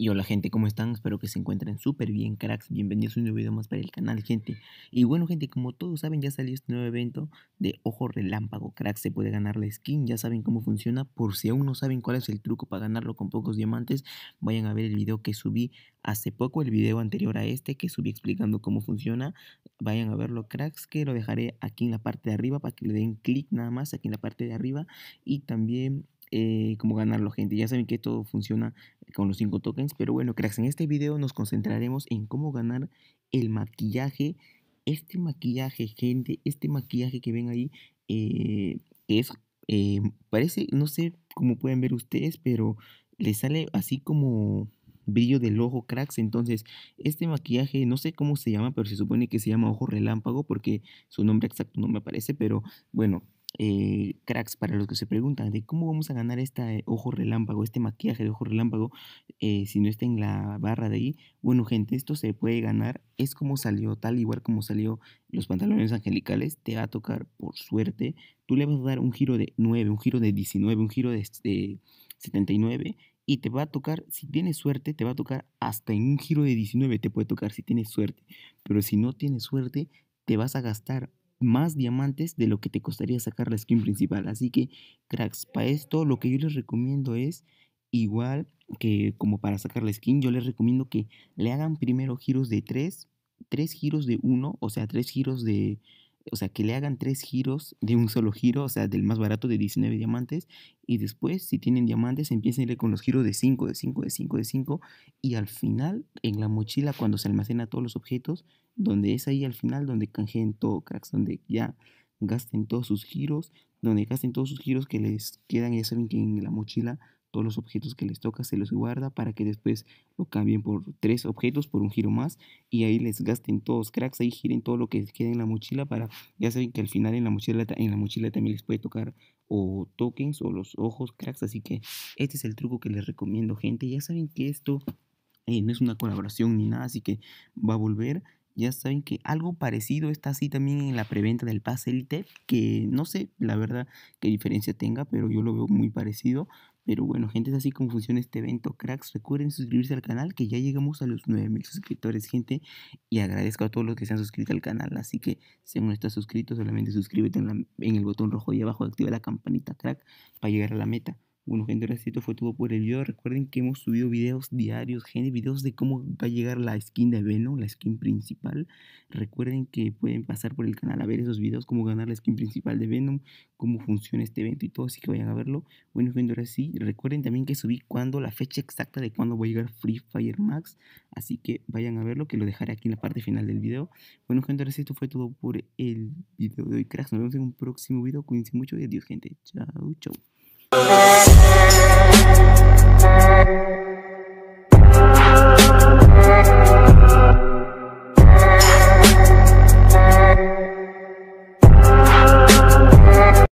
Y hola gente, ¿cómo están? Espero que se encuentren súper bien, cracks. Bienvenidos a un nuevo video más para el canal, gente. Y bueno, gente, como todos saben, ya salió este nuevo evento de Ojo Relámpago, cracks. Se puede ganar la skin, ya saben cómo funciona. Por si aún no saben cuál es el truco para ganarlo con pocos diamantes, vayan a ver el video que subí hace poco, el video anterior a este que subí explicando cómo funciona. Vayan a verlo, cracks, que lo dejaré aquí en la parte de arriba para que le den clic nada más aquí en la parte de arriba. Y también eh, como cómo ganarlo, gente. Ya saben que todo funciona con los 5 tokens, pero bueno, cracks, en este video nos concentraremos en cómo ganar el maquillaje. Este maquillaje, gente, este maquillaje que ven ahí, eh, es, eh, parece, no sé cómo pueden ver ustedes, pero le sale así como brillo del ojo, cracks. Entonces, este maquillaje, no sé cómo se llama, pero se supone que se llama ojo relámpago porque su nombre exacto no me aparece, pero bueno, eh, cracks para los que se preguntan de cómo vamos a ganar este ojo relámpago, este maquillaje de ojo relámpago, eh, si no está en la barra de ahí. Bueno, gente, esto se puede ganar. Es como salió, tal igual como salió los pantalones angelicales. Te va a tocar, por suerte. Tú le vas a dar un giro de 9, un giro de 19, un giro de, de 79 y te va a tocar, si tienes suerte, te va a tocar hasta en un giro de 19, te puede tocar si tienes suerte. Pero si no tienes suerte, te vas a gastar más diamantes de lo que te costaría sacar la skin principal. Así que, cracks, para esto lo que yo les recomiendo es igual que como para sacar la skin, yo les recomiendo que le hagan primero giros de 3, 3 giros de 1, o sea, 3 giros de o sea, que le hagan tres giros de un solo giro, o sea, del más barato de 19 diamantes, y después, si tienen diamantes, empiecen con los giros de 5, de 5, de 5, de 5, y al final, en la mochila, cuando se almacena todos los objetos, donde es ahí al final donde canjeen todo, cracks, donde ya gasten todos sus giros, donde gasten todos sus giros que les quedan. Ya saben que en la mochila todos los objetos que les toca se los guarda para que después lo cambien por tres objetos, por un giro más, y ahí les gasten todos cracks, ahí giren todo lo que queda en la mochila para, ya saben que al final en la mochila, en la también les puede tocar o tokens o los ojos cracks, así que este es el truco que les recomiendo gente, ya saben que esto eh, no es una colaboración ni nada, así que va a volver ya saben que algo parecido está así también en la preventa del pase Elite, que no sé la verdad qué diferencia tenga, pero yo lo veo muy parecido. Pero bueno, gente, es así como funciona este evento, cracks. Recuerden suscribirse al canal, que ya llegamos a los 9000 suscriptores, gente. Y agradezco a todos los que se han suscrito al canal. Así que si aún no estás suscrito, solamente suscríbete en, el botón rojo y abajo, activa la campanita, crack, para llegar a la meta. Bueno, gente, ahora esto fue todo por el video. Recuerden que hemos subido videos diarios, gente, videos de cómo va a llegar la skin de Venom, la skin principal. Recuerden que pueden pasar por el canal a ver esos videos, cómo ganar la skin principal de Venom, cómo funciona este evento y todo, así que vayan a verlo. Bueno, gente, ahora sí, recuerden también que subí cuando, la fecha exacta de cuándo va a llegar Free Fire Max, así que vayan a verlo, que lo dejaré aquí en la parte final del video. Bueno, gente, ahora sí, esto fue todo por el video de hoy, cracks. Nos vemos en un próximo video, cuídense mucho y adiós, gente. Chao, chao.